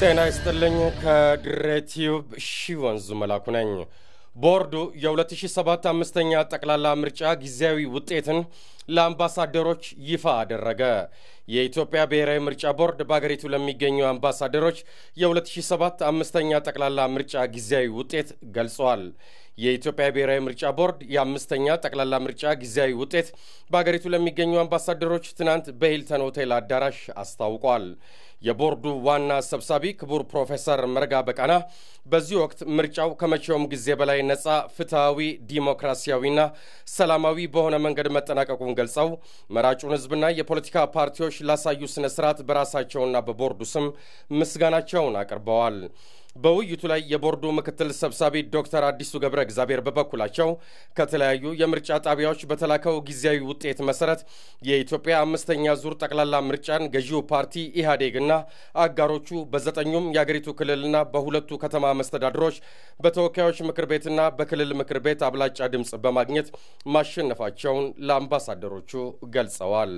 ጤና ይስጥልኝ። ከድሬ ቲዩብ ሺ ወንዙ መላኩ ነኝ። ቦርዱ የ2007 አምስተኛ ጠቅላላ ምርጫ ጊዜያዊ ውጤትን ለአምባሳደሮች ይፋ አደረገ። የኢትዮጵያ ብሔራዊ ምርጫ ቦርድ በአገሪቱ ለሚገኙ አምባሳደሮች የ2007 አምስተኛ ጠቅላላ ምርጫ ጊዜያዊ ውጤት ገልጿል። የኢትዮጵያ ብሔራዊ ምርጫ ቦርድ የአምስተኛ ጠቅላላ ምርጫ ጊዜያዊ ውጤት በአገሪቱ ለሚገኙ አምባሳደሮች ትናንት በሂልተን ሆቴል አዳራሽ አስታውቋል። የቦርዱ ዋና ሰብሳቢ ክቡር ፕሮፌሰር መርጋ በቃና በዚህ ወቅት ምርጫው ከመቼውም ጊዜ በላይ ነፃ፣ ፍትሐዊ፣ ዲሞክራሲያዊና ሰላማዊ በሆነ መንገድ መጠናቀቁን ገልጸው መራጩን ህዝብና የፖለቲካ ፓርቲዎች ላሳዩ ስነ ስርዓት በራሳቸውና በቦርዱ ስም ምስጋናቸውን አቅርበዋል። በውይይቱ ላይ የቦርዱ ምክትል ሰብሳቢ ዶክተር አዲሱ ገብረ እግዚአብሔር በበኩላቸው ከተለያዩ የምርጫ ጣቢያዎች በተላከው ጊዜያዊ ውጤት መሰረት የኢትዮጵያ አምስተኛ ዙር ጠቅላላ ምርጫን ገዢው ፓርቲ ኢህአዴግና አጋሮቹ በዘጠኙም የአገሪቱ ክልልና በሁለቱ ከተማ መስተዳድሮች በተወካዮች ምክር ቤትና በክልል ምክር ቤት አብላጫ ድምፅ በማግኘት ማሸነፋቸውን ለአምባሳደሮቹ ገልጸዋል።